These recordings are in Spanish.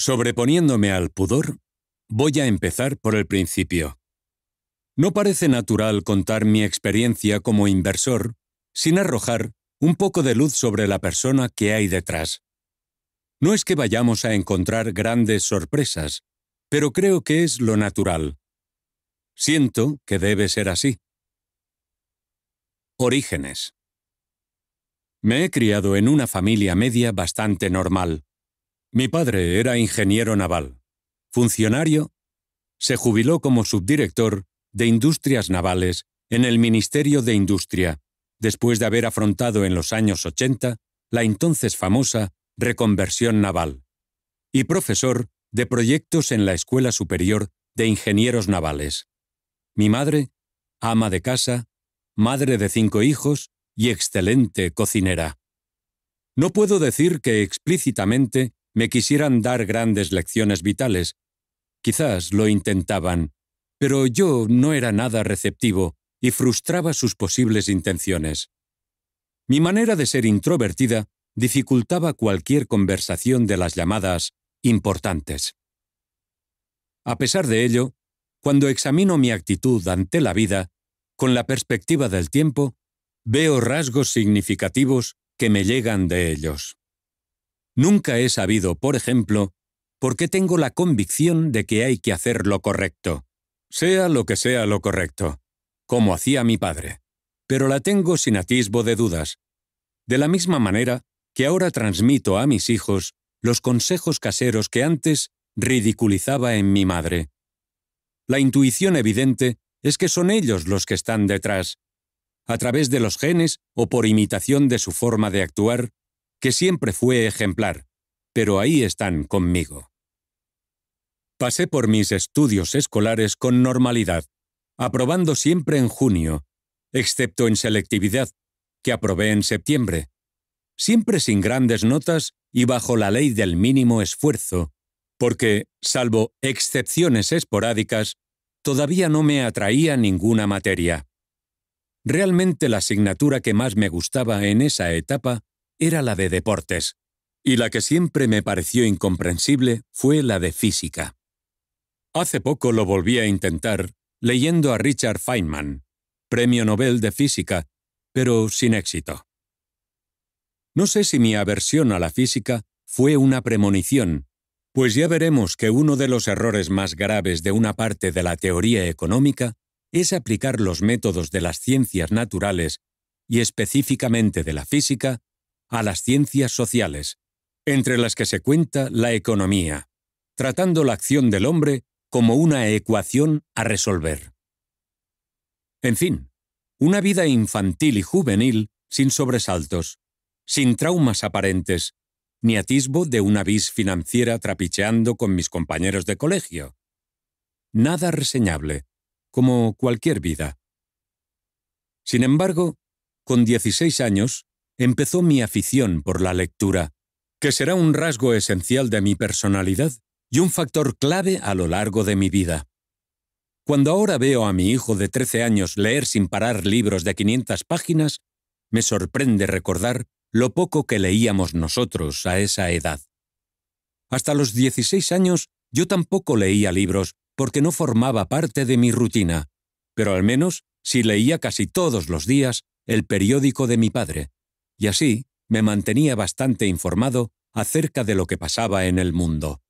Sobreponiéndome al pudor, voy a empezar por el principio. No parece natural contar mi experiencia como inversor sin arrojar un poco de luz sobre la persona que hay detrás. No es que vayamos a encontrar grandes sorpresas, pero creo que es lo natural. Siento que debe ser así. Orígenes. Me he criado en una familia media bastante normal. Mi padre era ingeniero naval, funcionario, se jubiló como subdirector de Industrias Navales en el Ministerio de Industria, después de haber afrontado en los años 80 la entonces famosa reconversión naval, y profesor de proyectos en la Escuela Superior de Ingenieros Navales. Mi madre, ama de casa, madre de cinco hijos y excelente cocinera. No puedo decir que explícitamente me quisieran dar grandes lecciones vitales. Quizás lo intentaban, pero yo no era nada receptivo y frustraba sus posibles intenciones. Mi manera de ser introvertida dificultaba cualquier conversación de las llamadas importantes. A pesar de ello, cuando examino mi actitud ante la vida, con la perspectiva del tiempo, veo rasgos significativos que me llegan de ellos. Nunca he sabido, por ejemplo, por qué tengo la convicción de que hay que hacer lo correcto, sea lo que sea lo correcto, como hacía mi padre, pero la tengo sin atisbo de dudas. De la misma manera que ahora transmito a mis hijos los consejos caseros que antes ridiculizaba en mi madre. La intuición evidente es que son ellos los que están detrás. A través de los genes o por imitación de su forma de actuar, que siempre fue ejemplar, pero ahí están conmigo. Pasé por mis estudios escolares con normalidad, aprobando siempre en junio, excepto en selectividad, que aprobé en septiembre, siempre sin grandes notas y bajo la ley del mínimo esfuerzo, porque, salvo excepciones esporádicas, todavía no me atraía ninguna materia. Realmente la asignatura que más me gustaba en esa etapa era la de deportes, y la que siempre me pareció incomprensible fue la de física. Hace poco lo volví a intentar leyendo a Richard Feynman, premio Nobel de Física, pero sin éxito. No sé si mi aversión a la física fue una premonición, pues ya veremos que uno de los errores más graves de una parte de la teoría económica es aplicar los métodos de las ciencias naturales y específicamente de la física a las ciencias sociales, entre las que se cuenta la economía, tratando la acción del hombre como una ecuación a resolver. En fin, una vida infantil y juvenil sin sobresaltos, sin traumas aparentes, ni atisbo de una vis financiera trapicheando con mis compañeros de colegio. Nada reseñable, como cualquier vida. Sin embargo, con 16 años, empezó mi afición por la lectura, que será un rasgo esencial de mi personalidad y un factor clave a lo largo de mi vida. Cuando ahora veo a mi hijo de 13 años leer sin parar libros de 500 páginas, me sorprende recordar lo poco que leíamos nosotros a esa edad. Hasta los 16 años yo tampoco leía libros porque no formaba parte de mi rutina, pero al menos si leía casi todos los días el periódico de mi padre, y así me mantenía bastante informado acerca de lo que pasaba en el mundo.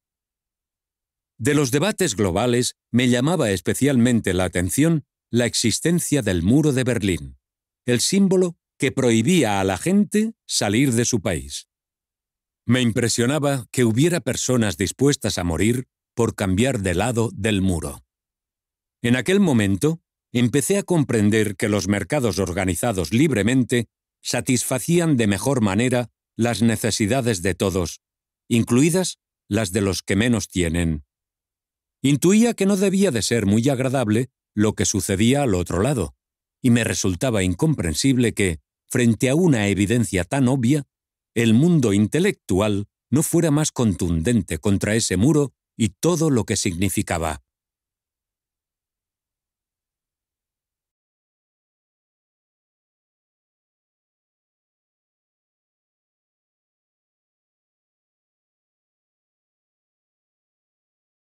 De los debates globales me llamaba especialmente la atención la existencia del muro de Berlín, el símbolo que prohibía a la gente salir de su país. Me impresionaba que hubiera personas dispuestas a morir por cambiar de lado del muro. En aquel momento, empecé a comprender que los mercados organizados libremente satisfacían de mejor manera las necesidades de todos, incluidas las de los que menos tienen. Intuía que no debía de ser muy agradable lo que sucedía al otro lado, y me resultaba incomprensible que, frente a una evidencia tan obvia, el mundo intelectual no fuera más contundente contra ese muro y todo lo que significaba.